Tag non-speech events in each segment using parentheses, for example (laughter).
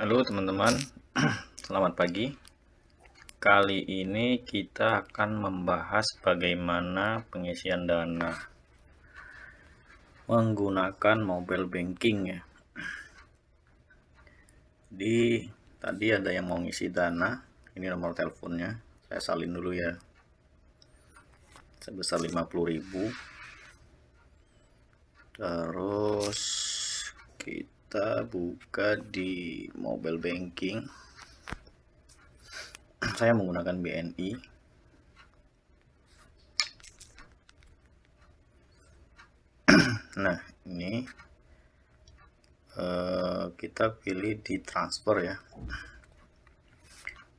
Halo teman-teman, (clears throat) selamat pagi. Kali ini kita akan membahas bagaimana pengisian dana menggunakan mobile banking ya. Di tadi ada yang mau ngisi dana, ini nomor teleponnya. Saya salin dulu ya. Sebesar 50.000. Terus kita kita buka di mobile banking saya menggunakan BNI nah ini eh, kita pilih di transfer ya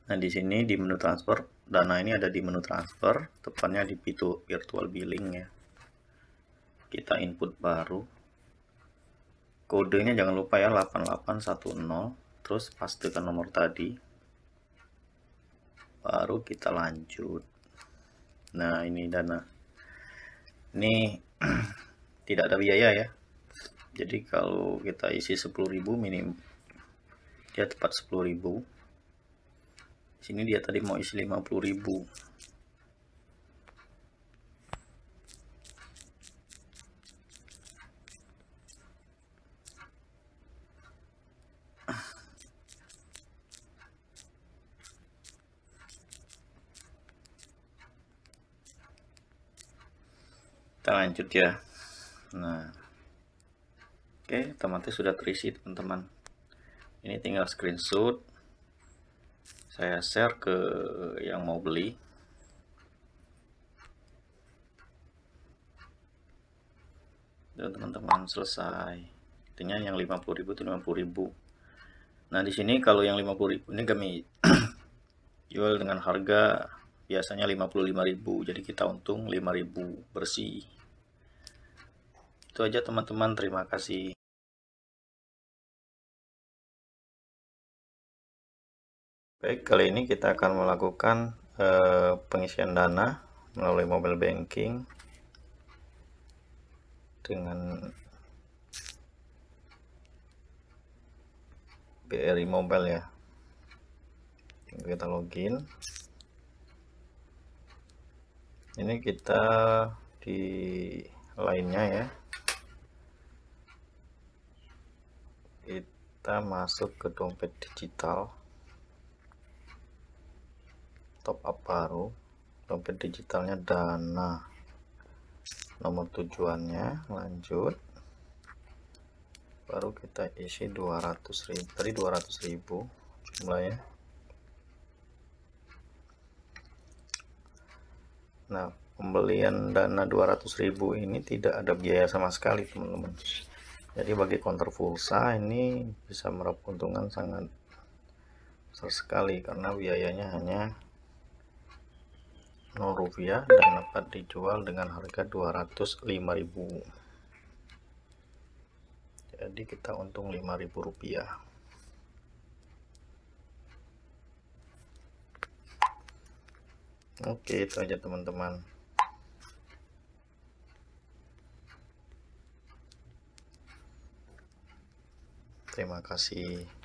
nah di sini di menu transfer dana ini ada di menu transfer tepatnya di virtual billing ya kita input baru kodenya jangan lupa ya 8810 terus pastikan nomor tadi baru kita lanjut nah ini dana ini (clears throat) tidak ada biaya ya jadi kalau kita isi 10.000 minim dia tepat 10.000 sini dia tadi mau isi 50.000 kita lanjut ya nah oke okay, otomatis sudah terisi teman-teman ini tinggal screenshot saya share ke yang mau beli dan teman-teman selesai artinya yang 50.000 itu 50.000 nah di sini kalau yang 50.000 ini kami (clears throat) jual dengan harga biasanya 55.000 jadi kita untung 5.000 bersih itu aja teman-teman terima kasih baik kali ini kita akan melakukan eh, pengisian dana melalui mobile banking dengan BRI Mobile ya kita login ini kita di lainnya ya kita masuk ke dompet digital top up baru dompet digitalnya dana nomor tujuannya lanjut baru kita isi 200 ribu, dari 200 ribu jumlahnya Nah, pembelian dana 200.000 ini tidak ada biaya sama sekali, teman-teman. Jadi bagi konter pulsa ini bisa meraup keuntungan sangat besar sekali karena biayanya hanya 0 rupiah dan dapat dijual dengan harga 205.000 jadi kita untung 5.000 rupiah Oke, itu aja teman-teman. Terima kasih.